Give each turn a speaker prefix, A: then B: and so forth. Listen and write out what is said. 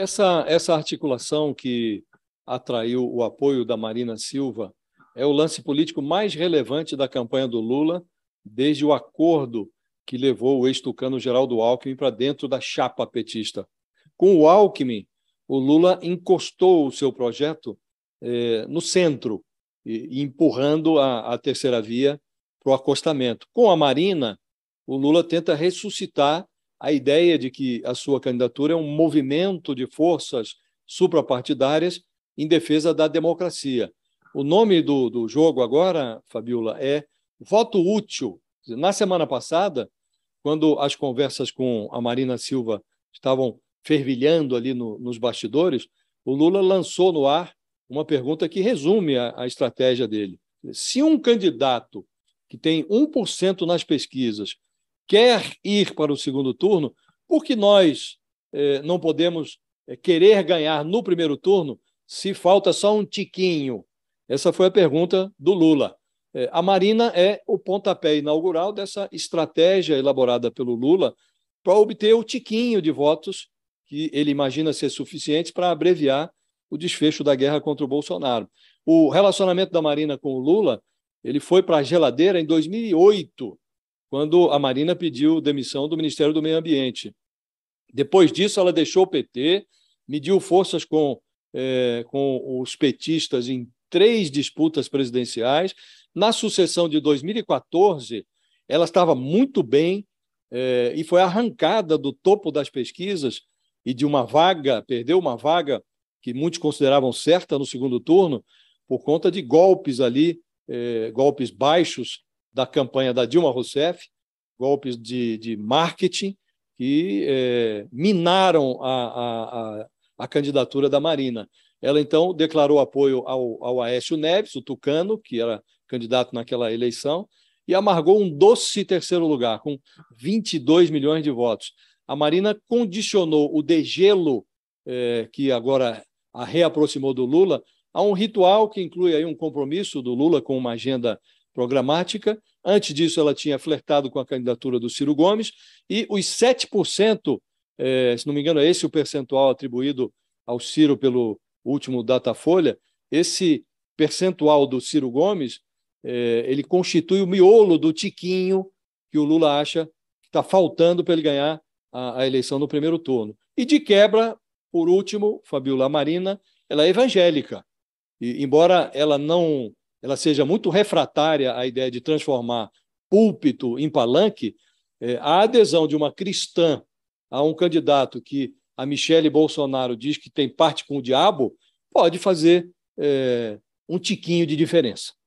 A: Essa, essa articulação que atraiu o apoio da Marina Silva é o lance político mais relevante da campanha do Lula desde o acordo que levou o ex-tucano Geraldo Alckmin para dentro da chapa petista. Com o Alckmin, o Lula encostou o seu projeto eh, no centro, e, empurrando a, a terceira via para o acostamento. Com a Marina, o Lula tenta ressuscitar a ideia de que a sua candidatura é um movimento de forças suprapartidárias em defesa da democracia. O nome do, do jogo agora, Fabiola, é voto útil. Na semana passada, quando as conversas com a Marina Silva estavam fervilhando ali no, nos bastidores, o Lula lançou no ar uma pergunta que resume a, a estratégia dele. Se um candidato que tem 1% nas pesquisas quer ir para o segundo turno, porque nós eh, não podemos eh, querer ganhar no primeiro turno se falta só um tiquinho? Essa foi a pergunta do Lula. Eh, a Marina é o pontapé inaugural dessa estratégia elaborada pelo Lula para obter o tiquinho de votos que ele imagina ser suficiente para abreviar o desfecho da guerra contra o Bolsonaro. O relacionamento da Marina com o Lula, ele foi para a geladeira em 2008, quando a Marina pediu demissão do Ministério do Meio Ambiente. Depois disso, ela deixou o PT, mediu forças com, é, com os petistas em três disputas presidenciais. Na sucessão de 2014, ela estava muito bem é, e foi arrancada do topo das pesquisas e de uma vaga, perdeu uma vaga que muitos consideravam certa no segundo turno, por conta de golpes ali, é, golpes baixos da campanha da Dilma Rousseff, golpes de, de marketing que é, minaram a, a, a, candidatura da Marina. Ela, então, declarou apoio ao, ao Aécio Neves, o tucano, que era candidato naquela eleição, e amargou um doce terceiro lugar, com 22 milhões de votos. A Marina condicionou o degelo, é, que agora a reaproximou do Lula, a um ritual que inclui aí um compromisso do Lula com uma agenda programática. Antes disso, ela tinha flertado com a candidatura do Ciro Gomes, e os 7%, eh, se não me engano, é esse o percentual atribuído ao Ciro pelo último Datafolha, esse percentual do Ciro Gomes, eh, ele constitui o miolo do tiquinho que o Lula acha que está faltando para ele ganhar a, a, eleição no primeiro turno. E de quebra, por último, Fabiola Marina, ela é evangélica. E, embora ela não ela seja muito refratária à ideia de transformar púlpito em palanque, é, a adesão de uma cristã a um candidato que a Michele Bolsonaro diz que tem parte com o diabo, pode fazer é, um tiquinho de diferença.